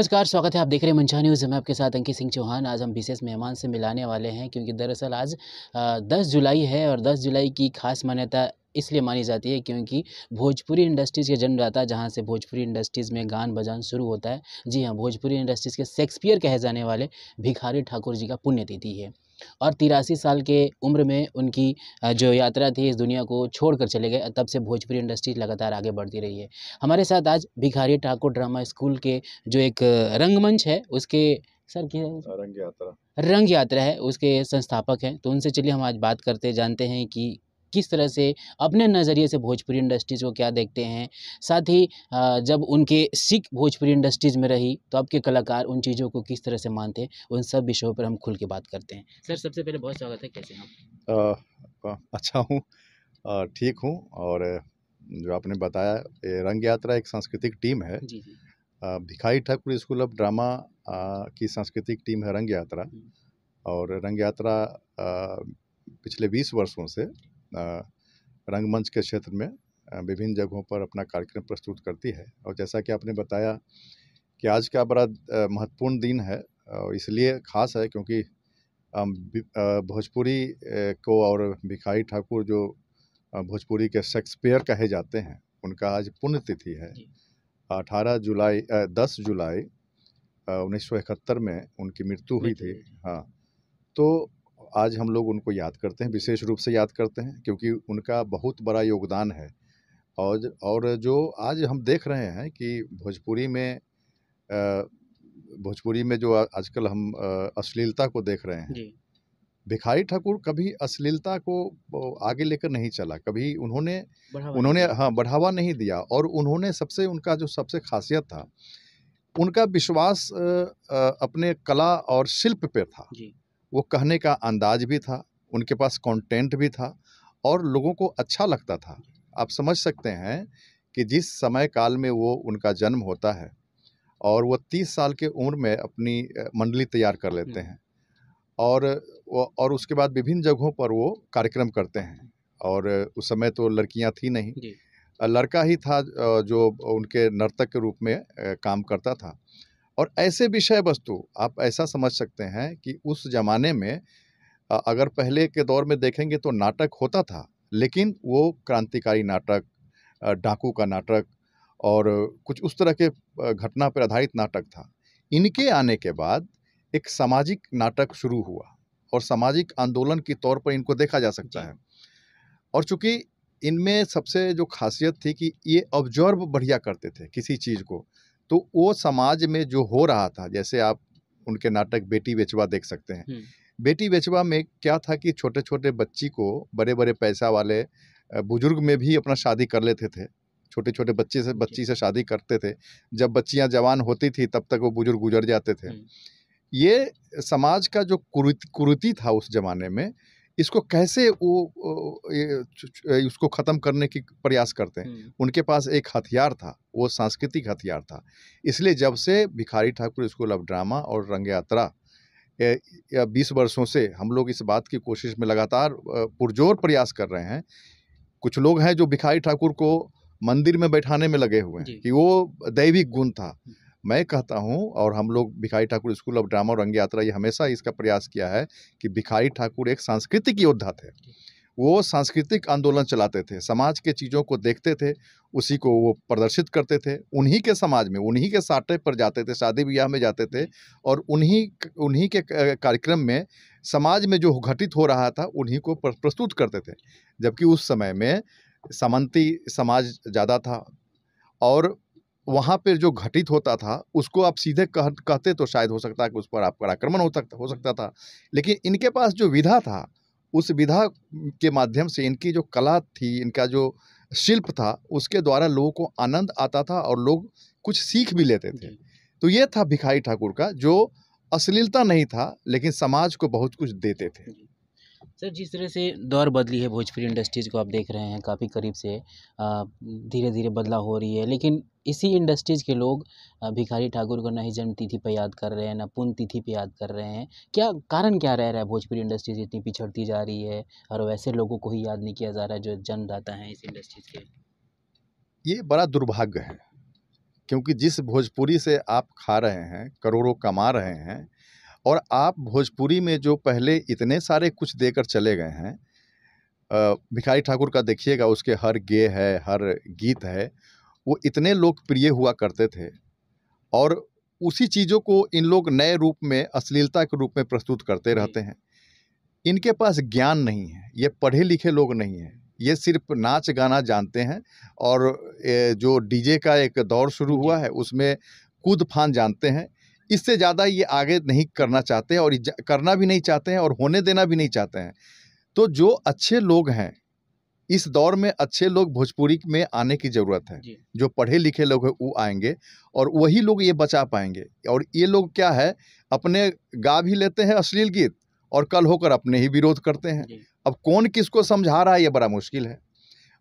नमस्कार स्वागत है आप देख रहे हैं मंशा न्यूज़ में आपके साथ अंकित सिंह चौहान आज हम विशेष मेहमान से मिलाने वाले हैं क्योंकि दरअसल आज दस जुलाई है और दस जुलाई की खास मान्यता इसलिए मानी जाती है क्योंकि भोजपुरी इंडस्ट्रीज़ के जन्मदाता जहाँ से भोजपुरी इंडस्ट्रीज़ में गान बजान शुरू होता है जी हाँ भोजपुरी इंडस्ट्रीज़ के शेक्सपियर कहे जाने वाले भिखारी ठाकुर जी का पुण्यतिथि है और तिरासी साल के उम्र में उनकी जो यात्रा थी इस दुनिया को छोड़कर चले गए तब से भोजपुरी इंडस्ट्री लगातार आगे बढ़ती रही है हमारे साथ आज भिखारी ठाकुर ड्रामा स्कूल के जो एक रंगमंच है उसके सर की रंग यात्रा रंग यात्रा है उसके संस्थापक हैं तो उनसे चलिए हम आज बात करते जानते हैं कि किस तरह से अपने नज़रिए से भोजपुरी इंडस्ट्रीज़ को क्या देखते हैं साथ ही जब उनके सिख भोजपुरी इंडस्ट्रीज़ में रही तो आपके कलाकार उन चीज़ों को किस तरह से मानते हैं उन सब विषयों पर हम खुल के बात करते हैं सर सबसे पहले बहुत स्वागत है कैसे हम अच्छा हूँ ठीक हूँ और जो आपने बताया रंग यात्रा एक सांस्कृतिक टीम है जी जी Bhikhari Thakur school of drama की सांस्कृतिक टीम है रंग यात्रा हम्म। और रंग यात्रा पिछले बीस वर्षों से रंगमंच के क्षेत्र में विभिन्न जगहों पर अपना कार्यक्रम प्रस्तुत करती है और जैसा कि आपने बताया कि आज का बड़ा महत्वपूर्ण दिन है इसलिए खास है क्योंकि भोजपुरी को और भिखारी ठाकुर जो भोजपुरी के शेक्सपियर कहे जाते हैं उनका आज पुण्यतिथि है 18 जुलाई 10 जुलाई उन्नीस में उनकी मृत्यु हुई थी हाँ तो आज हम लोग उनको याद करते हैं विशेष रूप से याद करते हैं क्योंकि उनका बहुत बड़ा योगदान है और और जो आज हम देख रहे हैं कि भोजपुरी में भोजपुरी में जो आजकल हम अश्लीलता को देख रहे हैं भिखारी ठाकुर कभी अश्लीलता को आगे लेकर नहीं चला कभी उन्होंने उन्होंने हाँ बढ़ावा नहीं दिया और उन्होंने सबसे उनका जो सबसे खासियत था उनका विश्वास अपने कला और शिल्प पर था वो कहने का अंदाज भी था उनके पास कंटेंट भी था और लोगों को अच्छा लगता था आप समझ सकते हैं कि जिस समय काल में वो उनका जन्म होता है और वो तीस साल के उम्र में अपनी मंडली तैयार कर लेते हम्म। हैं और और उसके बाद विभिन्न जगहों पर वो कार्यक्रम करते हैं और उस समय तो लड़कियां थी नहीं लड़का ही था जो उनके नर्तक के रूप में काम करता था और ऐसे विषय वस्तु आप ऐसा समझ सकते हैं कि उस ज़माने में अगर पहले के दौर में देखेंगे तो नाटक होता था लेकिन वो क्रांतिकारी नाटक डाकू का नाटक और कुछ उस तरह के घटना पर आधारित नाटक था इनके आने के बाद एक सामाजिक नाटक शुरू हुआ और सामाजिक आंदोलन के तौर पर इनको देखा जा सकता है और चूंकि इनमें सबसे जो खासियत थी कि ये ऑब्जर्व बढ़िया करते थे किसी चीज़ को तो वो समाज में जो हो रहा था जैसे आप उनके नाटक बेटी बेचवा देख सकते हैं बेटी बेचवा में क्या था कि छोटे छोटे बच्ची को बड़े बड़े पैसा वाले बुजुर्ग में भी अपना शादी कर लेते थे छोटे छोटे बच्चे से बच्ची से शादी करते थे जब बच्चियां जवान होती थी तब तक वो बुजुर्ग गुजर जाते थे ये समाज का जो कुरुति था उस ज़माने में इसको कैसे वो उसको ख़त्म करने की प्रयास करते हैं उनके पास एक हथियार था वो सांस्कृतिक हथियार था इसलिए जब से भिखारी ठाकुर स्कूल ऑफ ड्रामा और रंग यात्रा या बीस वर्षों से हम लोग इस बात की कोशिश में लगातार पुरजोर प्रयास कर रहे हैं कुछ लोग हैं जो भिखारी ठाकुर को मंदिर में बैठाने में लगे हुए हैं कि वो दैविक गुण था हम्म। मैं कहता हूं और हम लोग भिखारी ठाकुर स्कूल ऑफ ड्रामा और रंग यात्रा ये हमेशा इसका प्रयास किया है कि भिखारी ठाकुर एक सांस्कृतिक योद्धा थे वो सांस्कृतिक आंदोलन चलाते थे समाज के चीज़ों को देखते थे उसी को वो प्रदर्शित करते थे उन्हीं के समाज में उन्हीं के साटे पर जाते थे शादी ब्याह में जाते थे और उन्हीं उन्हीं के कार्यक्रम में समाज में जो घटित हो रहा था उन्हीं को प्रस्तुत करते थे जबकि उस समय में सामंती समाज ज़्यादा था और वहाँ पर जो घटित होता था उसको आप सीधे कह कहते तो शायद हो सकता कि उस पर आपका आक्रमण हो सकता हो सकता था लेकिन इनके पास जो विधा था उस विधा के माध्यम से इनकी जो कला थी इनका जो शिल्प था उसके द्वारा लोगों को आनंद आता था और लोग कुछ सीख भी लेते थे तो ये था भिखारी ठाकुर का जो अश्लीलता नहीं था लेकिन समाज को बहुत कुछ देते थे सर जिस तरह से दौर बदली है भोजपुरी इंडस्ट्रीज़ को आप देख रहे हैं काफ़ी करीब से धीरे धीरे बदलाव हो रही है लेकिन इसी इंडस्ट्रीज़ के लोग भिखारी ठाकुर को ना ही जन्मतिथि पर याद कर रहे हैं ना पुण्य तिथि पर याद कर रहे हैं क्या कारण क्या रह रहा है भोजपुरी इंडस्ट्रीज़ इतनी पिछड़ती जा रही है और वैसे लोगों को ही याद नहीं किया जा रहा है जो जन्मदाता हैं इस इंडस्ट्रीज़ के ये बड़ा दुर्भाग्य है क्योंकि जिस भोजपुरी से आप खा रहे हैं करोड़ों कमा रहे हैं और आप भोजपुरी में जो पहले इतने सारे कुछ देकर चले गए हैं भिखारी ठाकुर का देखिएगा उसके हर गे है हर गीत है वो इतने लोकप्रिय हुआ करते थे और उसी चीज़ों को इन लोग नए रूप में अश्लीलता के रूप में प्रस्तुत करते रहते हैं इनके पास ज्ञान नहीं है ये पढ़े लिखे लोग नहीं हैं ये सिर्फ नाच गाना जानते हैं और जो डीजे का एक दौर शुरू हुआ है उसमें कूद फान जानते हैं इससे ज़्यादा ये आगे नहीं करना चाहते और करना भी नहीं चाहते हैं और होने देना भी नहीं चाहते हैं तो जो अच्छे लोग हैं इस दौर में अच्छे लोग भोजपुरी में आने की ज़रूरत है जो पढ़े लिखे लोग हैं वो आएंगे और वही लोग ये बचा पाएंगे और ये लोग क्या है अपने गा भी लेते हैं अश्लील गीत और कल होकर अपने ही विरोध करते हैं अब कौन किसको समझा रहा है ये बड़ा मुश्किल है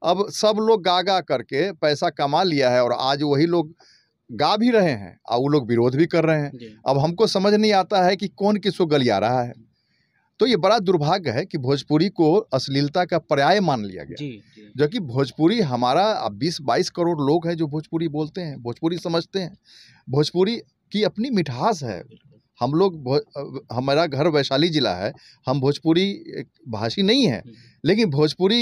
अब सब लोग गा गा करके पैसा कमा लिया है और आज वही लोग गा भी रहे हैं और वो लोग विरोध भी कर रहे हैं अब हमको समझ नहीं आता है कि कौन किसको गलिया रहा है तो ये बड़ा दुर्भाग्य है कि भोजपुरी को अश्लीलता का पर्याय मान लिया गया जो कि भोजपुरी हमारा अब बीस बाईस करोड़ लोग हैं जो भोजपुरी बोलते हैं भोजपुरी समझते हैं भोजपुरी की अपनी मिठास है हम लोग हमारा घर वैशाली ज़िला है हम भोजपुरी भाषी नहीं हैं हम्म। लेकिन भोजपुरी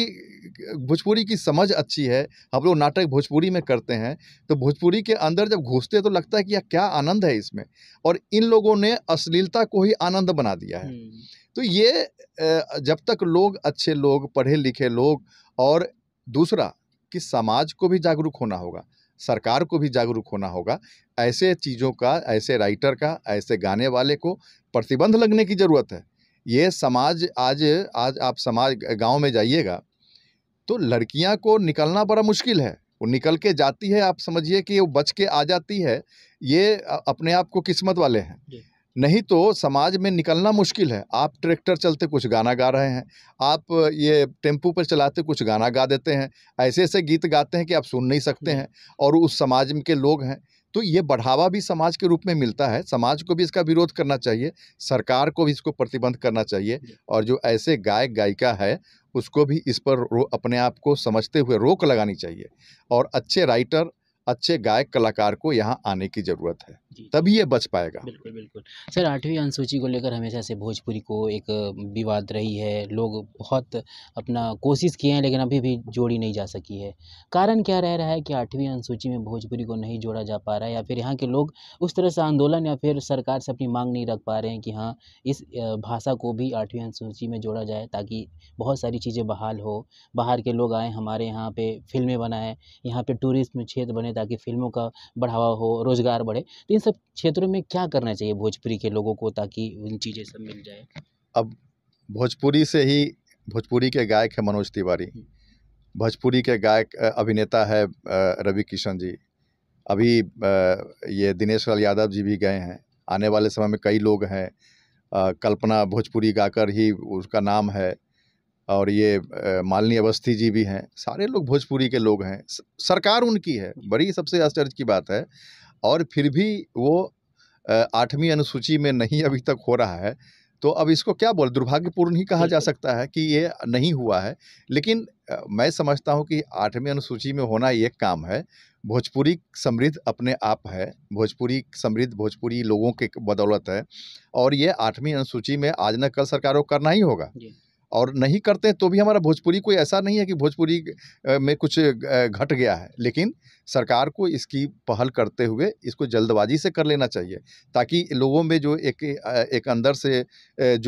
भोजपुरी की समझ अच्छी है हम लोग नाटक भोजपुरी में करते हैं तो भोजपुरी के अंदर जब घुसते तो लगता है कि यह क्या आनंद है इसमें और इन लोगों ने अश्लीलता को ही आनंद बना दिया है हम्म। तो ये जब तक लोग अच्छे लोग पढ़े लिखे लोग और दूसरा कि समाज को भी जागरूक होना होगा सरकार को भी जागरूक होना होगा ऐसे चीज़ों का ऐसे राइटर का ऐसे गाने वाले को प्रतिबंध लगने की ज़रूरत है ये समाज आज आज आप समाज गांव में जाइएगा तो लड़कियां को निकलना बड़ा मुश्किल है वो निकल के जाती है आप समझिए कि वो बच के आ जाती है ये अपने आप को किस्मत वाले हैं नहीं तो समाज में निकलना मुश्किल है आप ट्रैक्टर चलते कुछ गाना गा रहे हैं आप ये टेम्पू पर चलाते कुछ गाना गा देते हैं ऐसे ऐसे गीत गाते हैं कि आप सुन नहीं सकते हैं और उस समाज के लोग हैं तो ये बढ़ावा भी समाज के रूप में मिलता है समाज को भी इसका विरोध करना चाहिए सरकार को भी इसको प्रतिबंध करना चाहिए और जो ऐसे गायक गायिका है उसको भी इस पर अपने आप को समझते हुए रोक लगानी चाहिए और अच्छे राइटर अच्छे गायक कलाकार को यहाँ आने की ज़रूरत है तभी ये बच पाएगा बिल्कुल बिल्कुल सर आठवीं अनुसूची को लेकर हमेशा से भोजपुरी को एक विवाद रही है लोग बहुत अपना कोशिश किए हैं लेकिन अभी भी जोड़ी नहीं जा सकी है कारण क्या रह रहा है कि आठवीं अनुसूची में भोजपुरी को नहीं जोड़ा जा पा रहा है या फिर यहाँ के लोग उस तरह से आंदोलन या फिर सरकार से अपनी मांग नहीं रख पा रहे हैं कि हाँ इस भाषा को भी आठवीं अनुसूची में जोड़ा जाए ताकि बहुत सारी चीज़ें बहाल हो बाहर के लोग आएँ हमारे यहाँ पर फिल्में बनाएँ यहाँ पर टूरिस्ट क्षेत्र बने ताकि फिल्मों का बढ़ावा हो रोज़गार बढ़े तो इन सब क्षेत्रों में क्या करना चाहिए भोजपुरी के लोगों को ताकि उन चीज़ें सब मिल जाए अब भोजपुरी से ही भोजपुरी के गायक है मनोज तिवारी हम्म। भोजपुरी के गायक अभिनेता है रवि किशन जी अभी ये दिनेश लाल यादव जी भी गए हैं आने वाले समय में कई लोग हैं कल्पना भोजपुरी गाकर ही उसका नाम है और ये मालनी अवस्थी जी भी हैं सारे लोग भोजपुरी के लोग हैं सरकार उनकी है बड़ी सबसे आश्चर्य की बात है और फिर भी वो आठवीं अनुसूची में नहीं अभी तक हो रहा है तो अब इसको क्या बोल दुर्भाग्यपूर्ण ही कहा जा सकता है कि ये नहीं हुआ है लेकिन मैं समझता हूँ कि आठवीं अनुसूची में होना ये काम है भोजपुरी समृद्ध अपने आप है भोजपुरी समृद्ध भोजपुरी लोगों के बदौलत है और ये आठवीं अनुसूची में आज न कल सरकारों को करना ही होगा और नहीं करते तो भी हमारा भोजपुरी कोई ऐसा नहीं है कि भोजपुरी में कुछ घट गया है लेकिन सरकार को इसकी पहल करते हुए इसको जल्दबाजी से कर लेना चाहिए ताकि लोगों में जो एक एक अंदर से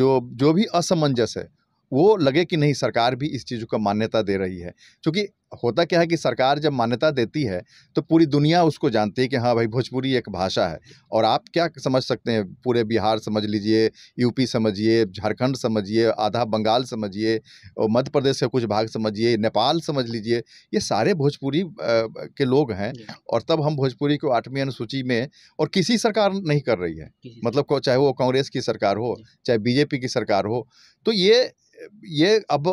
जो जो भी असमंजस है वो लगे कि नहीं सरकार भी इस चीज़ को मान्यता दे रही है क्योंकि होता क्या है कि सरकार जब मान्यता देती है तो पूरी दुनिया उसको जानती है कि हाँ भाई भोजपुरी एक भाषा है और आप क्या समझ सकते हैं पूरे बिहार समझ लीजिए यूपी समझिए झारखंड समझिए आधा बंगाल समझिए मध्य प्रदेश का कुछ भाग समझिए नेपाल समझ लीजिए ये सारे भोजपुरी के लोग हैं और तब हम भोजपुरी को आठवीं अनुसूची में और किसी सरकार नहीं कर रही है मतलब चाहे वो कांग्रेस की सरकार हो चाहे बीजेपी की सरकार हो तो ये ये अब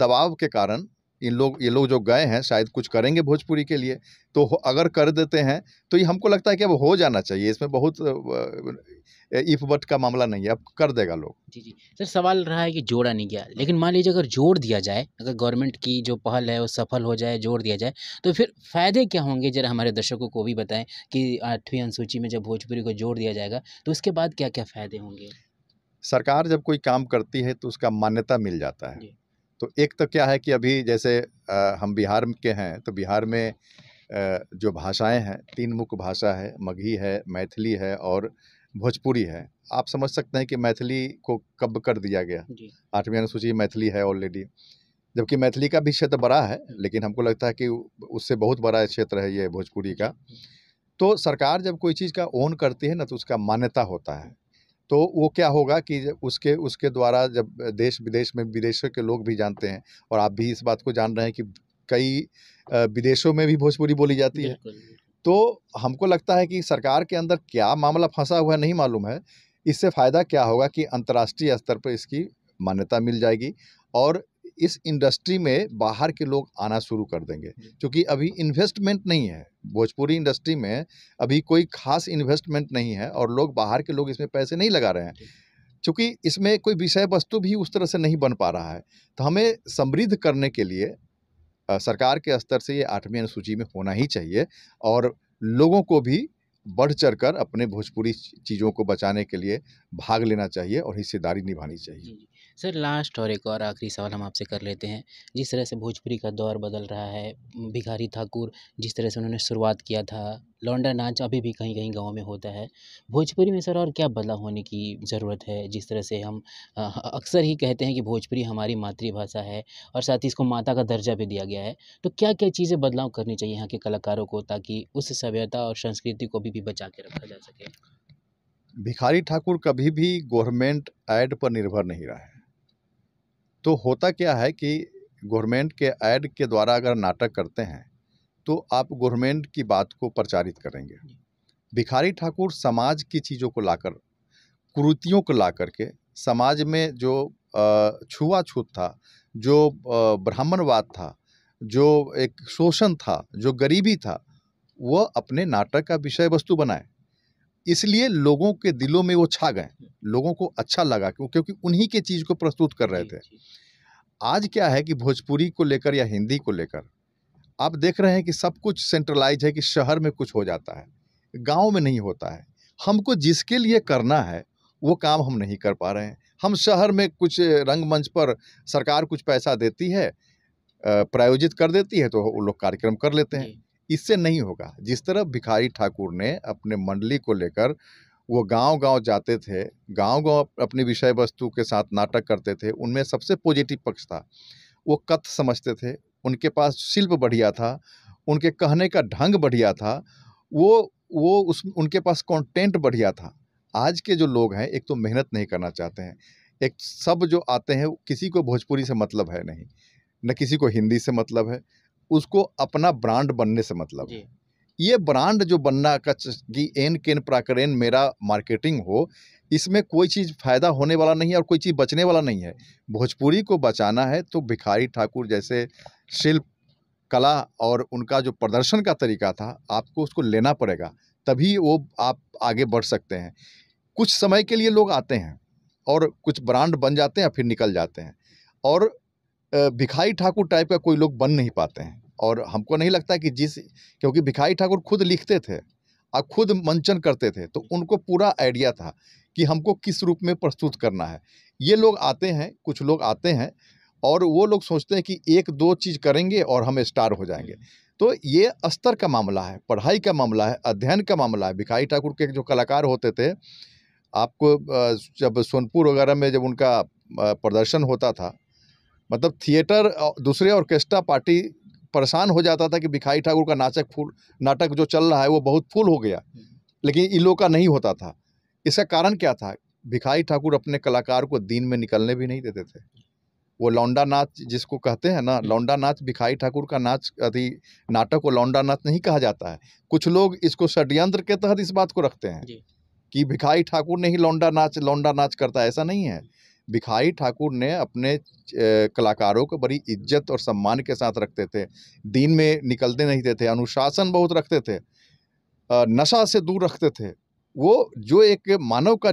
दबाव के कारण इन लोग ये लोग जो गए हैं शायद कुछ करेंगे भोजपुरी के लिए तो अगर कर देते हैं तो ये हमको लगता है कि अब हो जाना चाहिए इसमें बहुत इफ बट का मामला नहीं है अब कर देगा लोग जी जी सर सवाल रहा है कि जोड़ा नहीं गया लेकिन मान लीजिए अगर जोड़ दिया जाए अगर गवर्नमेंट की जो पहल है वो सफल हो जाए जोड़ दिया जाए तो फिर फ़ायदे क्या होंगे जरा हमारे दर्शकों को भी बताएं कि आठवीं अनुसूची में जब भोजपुरी को जोड़ दिया जाएगा तो उसके बाद क्या क्या फ़ायदे होंगे सरकार जब कोई काम करती है तो उसका मान्यता मिल जाता है तो एक तो क्या है कि अभी जैसे हम बिहार के हैं तो बिहार में जो भाषाएं हैं तीन मुख्य भाषा है मगही है मैथिली है और भोजपुरी है आप समझ सकते हैं कि मैथिली को कब कर दिया गया आठवीं अनुसूची मैथिली है ऑलरेडी जबकि मैथिली का भी क्षेत्र बड़ा है लेकिन हमको लगता है कि उससे बहुत बड़ा क्षेत्र है ये भोजपुरी का तो सरकार जब कोई चीज़ का ओन करती है ना तो उसका मान्यता होता है तो वो क्या होगा कि उसके उसके द्वारा जब देश विदेश में विदेशों के लोग भी जानते हैं और आप भी इस बात को जान रहे हैं कि कई विदेशों में भी भोजपुरी बोली जाती है तो हमको लगता है कि सरकार के अंदर क्या मामला फंसा हुआ नहीं मालूम है इससे फ़ायदा क्या होगा कि अंतर्राष्ट्रीय स्तर पर इसकी मान्यता मिल जाएगी और इस इंडस्ट्री में बाहर के लोग आना शुरू कर देंगे क्योंकि अभी इन्वेस्टमेंट नहीं है भोजपुरी इंडस्ट्री में अभी कोई खास इन्वेस्टमेंट नहीं है और लोग बाहर के लोग इसमें पैसे नहीं लगा रहे हैं चूँकि इसमें कोई विषय वस्तु भी उस तरह से नहीं बन पा रहा है तो हमें समृद्ध करने के लिए सरकार के स्तर से ये आठवीं अनुसूची में होना ही चाहिए और लोगों को भी बढ़ चढ़ कर अपने भोजपुरी चीज़ों को बचाने के लिए भाग लेना चाहिए और हिस्सेदारी निभानी चाहिए सर लास्ट और एक और आखिरी सवाल हम आपसे कर लेते हैं जिस तरह से भोजपुरी का दौर बदल रहा है भिखारी ठाकुर जिस तरह से उन्होंने शुरुआत किया था लौंडा नाच अभी भी कहीं कहीं गाँव में होता है भोजपुरी में सर और क्या बदलाव होने की ज़रूरत है जिस तरह से हम अक्सर ही कहते हैं कि भोजपुरी हमारी मातृभाषा है और साथ ही इसको माता का दर्जा भी दिया गया है तो क्या क्या चीज़ें बदलाव करनी चाहिए यहाँ के कलाकारों को ताकि उस सभ्यता और संस्कृति को भी, भी बचा के रखा जा सके भिखारी ठाकुर कभी भी गवर्नमेंट एड पर निर्भर नहीं रहा है तो होता क्या है कि गवर्नमेंट के ऐड के द्वारा अगर नाटक करते हैं तो आप गवर्नमेंट की बात को प्रचारित करेंगे भिखारी ठाकुर समाज की चीज़ों को लाकर कुरीतियों को ला के समाज में जो छुआछूत था जो ब्राह्मणवाद था जो एक शोषण था जो गरीबी था वह अपने नाटक का विषय वस्तु बनाए इसलिए लोगों के दिलों में वो छा गए लोगों को अच्छा लगा क्योंकि उन्हीं के चीज़ को प्रस्तुत कर रहे थे आज क्या है कि भोजपुरी को लेकर या हिंदी को लेकर आप देख रहे हैं कि सब कुछ सेंट्रलाइज है कि शहर में कुछ हो जाता है गांव में नहीं होता है हमको जिसके लिए करना है वो काम हम नहीं कर पा रहे हैं हम शहर में कुछ रंगमंच पर सरकार कुछ पैसा देती है प्रायोजित कर देती है तो वो लोग कार्यक्रम कर लेते हैं इससे नहीं होगा जिस तरह भिखारी ठाकुर ने अपने मंडली को लेकर वो गांव गांव जाते थे गांव गांव अपनी विषय वस्तु के साथ नाटक करते थे उनमें सबसे पॉजिटिव पक्ष था वो कथ समझते थे उनके पास शिल्प बढ़िया था उनके कहने का ढंग बढ़िया था वो वो उस उनके पास कंटेंट बढ़िया था आज के जो लोग हैं एक तो मेहनत नहीं करना चाहते हैं एक सब जो आते हैं किसी को भोजपुरी से मतलब है नहीं न किसी को हिंदी से मतलब है उसको अपना ब्रांड बनने से मतलब है ये ब्रांड जो बनना का एन केन प्राकरेन मेरा मार्केटिंग हो इसमें कोई चीज़ फ़ायदा होने वाला नहीं है और कोई चीज़ बचने वाला नहीं है भोजपुरी को बचाना है तो भिखारी ठाकुर जैसे शिल्प कला और उनका जो प्रदर्शन का तरीका था आपको उसको लेना पड़ेगा तभी वो आप आगे बढ़ सकते हैं कुछ समय के लिए लोग आते हैं और कुछ ब्रांड बन जाते हैं फिर निकल जाते हैं और भिखाई ठाकुर टाइप का कोई लोग बन नहीं पाते हैं और हमको नहीं लगता कि जिस क्योंकि भिखाई ठाकुर खुद लिखते थे और खुद मंचन करते थे तो उनको पूरा आइडिया था कि हमको किस रूप में प्रस्तुत करना है ये लोग आते हैं कुछ लोग आते हैं और वो लोग सोचते हैं कि एक दो चीज़ करेंगे और हम स्टार हो जाएंगे तो ये स्तर का मामला है पढ़ाई का मामला है अध्ययन का मामला है भिखाई ठाकुर के जो कलाकार होते थे आपको जब सोनपुर वगैरह में जब उनका प्रदर्शन होता था मतलब थिएटर दूसरे ऑर्केस्ट्रा पार्टी परेशान हो जाता था कि भिखाई ठाकुर का नाचक फूल नाटक जो चल रहा है वो बहुत फुल हो गया लेकिन इन लोग का नहीं होता था इसका कारण क्या था भिखाई ठाकुर अपने कलाकार को दिन में निकलने भी नहीं देते थे वो लौंडा नाच जिसको कहते हैं ना लौंडा नाच भिखाई ठाकुर का नाच अति नाटक को लौंडा नाच नहीं कहा जाता है कुछ लोग इसको षड्यंत्र के तहत इस बात को रखते हैं कि भिखाई ठाकुर ने ही लौंडा नाच लौंडा नाच करता है ऐसा नहीं है भिखारी ठाकुर ने अपने कलाकारों को बड़ी इज्जत और सम्मान के साथ रखते थे दिन में निकलते नहीं थे अनुशासन बहुत रखते थे नशा से दूर रखते थे वो जो एक मानव का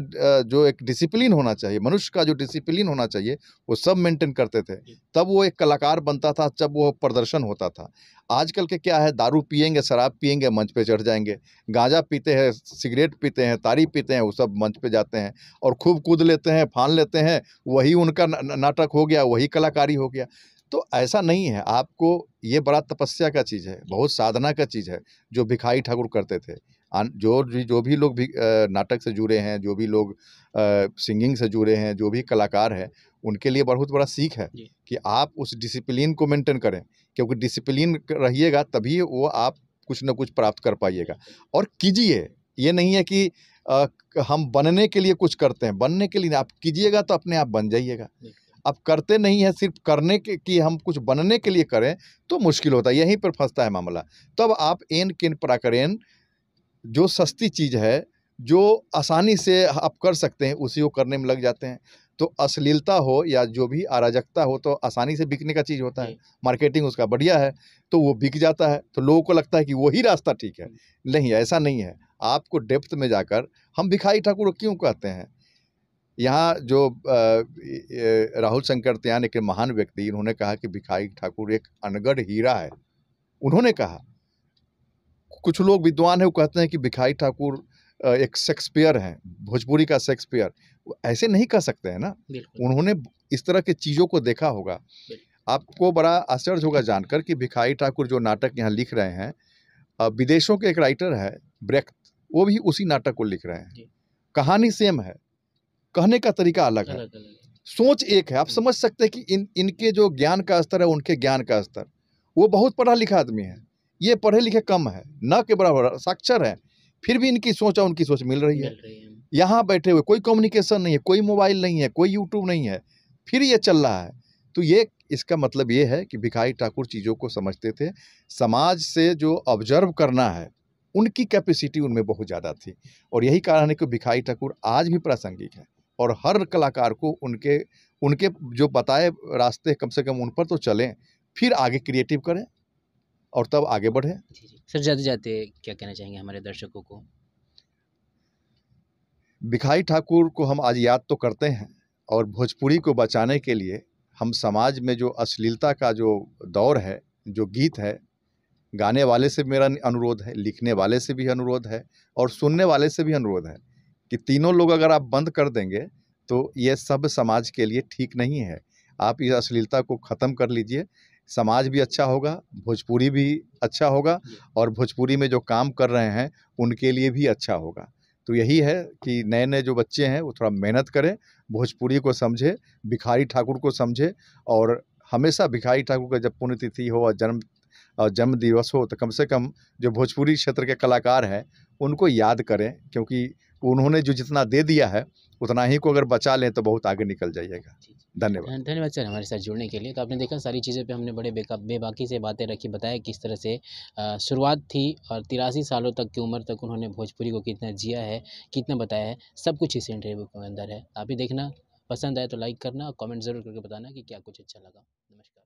जो एक डिसिप्लिन होना चाहिए मनुष्य का जो डिसिप्लिन होना चाहिए वो सब मेंटेन करते थे तब वो एक कलाकार बनता था जब वो प्रदर्शन होता था आजकल के क्या है दारू पियेंगे शराब पियेंगे मंच पे चढ़ जाएंगे गांजा पीते हैं सिगरेट पीते हैं तारी पीते हैं वो सब मंच पे जाते हैं और खूब कूद लेते हैं फान लेते हैं वही उनका नाटक हो गया वही कलाकारी हो गया तो ऐसा नहीं है आपको ये बड़ा तपस्या का चीज़ है बहुत साधना का चीज़ है जो भिखाई ठाकुर करते थे जो भी जो भी लोग भी नाटक से जुड़े हैं जो भी लोग सिंगिंग से जुड़े हैं जो भी कलाकार हैं उनके लिए बहुत बड़ा सीख है कि आप उस डिसिप्लिन को मेंटेन करें क्योंकि डिसिप्लिन रहिएगा तभी वो आप कुछ ना कुछ प्राप्त कर पाइएगा और कीजिए ये नहीं है कि आ, हम बनने के लिए कुछ करते हैं बनने के लिए आप कीजिएगा तो अपने आप बन जाइएगा आप करते नहीं है सिर्फ करने के कि हम कुछ बनने के लिए करें तो मुश्किल होता है यहीं पर फंसता है मामला तब आप एन किन प्राकरेन जो सस्ती चीज़ है जो आसानी से आप कर सकते हैं उसी को करने में लग जाते हैं तो अश्लीलता हो या जो भी अराजकता हो तो आसानी से बिकने का चीज़ होता है मार्केटिंग उसका बढ़िया है तो वो बिक जाता है तो लोगों को लगता है कि वही रास्ता ठीक है नहीं ऐसा नहीं है आपको डेप्थ में जाकर हम भिखारी ठाकुर क्यों कहते हैं यहाँ जो राहुल शंकर त्यान एक महान व्यक्ति इन्होंने कहा कि भिखारी ठाकुर एक अनगढ़ हीरा है उन्होंने कहा कुछ लोग विद्वान हैं वो कहते हैं कि भिखाई ठाकुर एक शेक्सपियर हैं भोजपुरी का शेक्सपियर ऐसे नहीं कह सकते हैं ना उन्होंने इस तरह की चीज़ों को देखा होगा आपको बड़ा आश्चर्य होगा जानकर कि भिखाई ठाकुर जो नाटक यहाँ लिख रहे हैं विदेशों के एक राइटर है ब्रेक्ट वो भी उसी नाटक को लिख रहे हैं कहानी सेम है कहने का तरीका अलग है सोच एक है आप समझ सकते हैं कि इन इनके जो ज्ञान का स्तर है उनके ज्ञान का स्तर वो बहुत पढ़ा लिखा आदमी है ये पढ़े लिखे कम है न के बराबर साक्षर है फिर भी इनकी सोच और उनकी सोच मिल रही है, है। यहाँ बैठे हुए कोई कम्युनिकेशन नहीं है कोई मोबाइल नहीं है कोई यूट्यूब नहीं है फिर ये चल रहा है तो ये इसका मतलब ये है कि भिखारी ठाकुर चीज़ों को समझते थे समाज से जो ऑब्जर्व करना है उनकी कैपेसिटी उनमें बहुत ज़्यादा थी और यही कारण है कि भिखारी ठाकुर आज भी प्रासंगिक है और हर कलाकार को उनके उनके जो बताए रास्ते कम से कम उन पर तो चलें फिर आगे क्रिएटिव करें और तब आगे बढ़े सर जाते जाते क्या कहना चाहेंगे हमारे दर्शकों को भिखाई ठाकुर को हम आज याद तो करते हैं और भोजपुरी को बचाने के लिए हम समाज में जो अश्लीलता का जो दौर है जो गीत है गाने वाले से मेरा अनुरोध है लिखने वाले से भी अनुरोध है और सुनने वाले से भी अनुरोध है कि तीनों लोग अगर आप बंद कर देंगे तो ये सब समाज के लिए ठीक नहीं है आप इस अश्लीलता को ख़त्म कर लीजिए समाज भी अच्छा होगा भोजपुरी भी अच्छा होगा और भोजपुरी में जो काम कर रहे हैं उनके लिए भी अच्छा होगा तो यही है कि नए नए जो बच्चे हैं वो थोड़ा मेहनत करें भोजपुरी को समझे भिखारी ठाकुर को समझे और हमेशा भिखारी ठाकुर का जब पुण्यतिथि हो और जन्म जन्म दिवस हो तो कम से कम जो भोजपुरी क्षेत्र के कलाकार हैं उनको याद करें क्योंकि उन्होंने जो जितना दे दिया है उतना ही को अगर बचा लें तो बहुत आगे निकल जाइएगा धन्यवाद धन्यवाद सर हमारे साथ जुड़ने के लिए तो आपने देखा सारी चीज़ें पे हमने बड़े बेबाकी से बातें रखी बताया किस तरह से शुरुआत थी और तिरासी सालों तक की उम्र तक उन्होंने भोजपुरी को कितना जिया है कितना बताया है सब कुछ इस इंटरव्यू के अंदर है आप ही देखना पसंद आए तो लाइक करना और कमेंट ज़रूर करके बताना कि क्या कुछ अच्छा लगा नमस्कार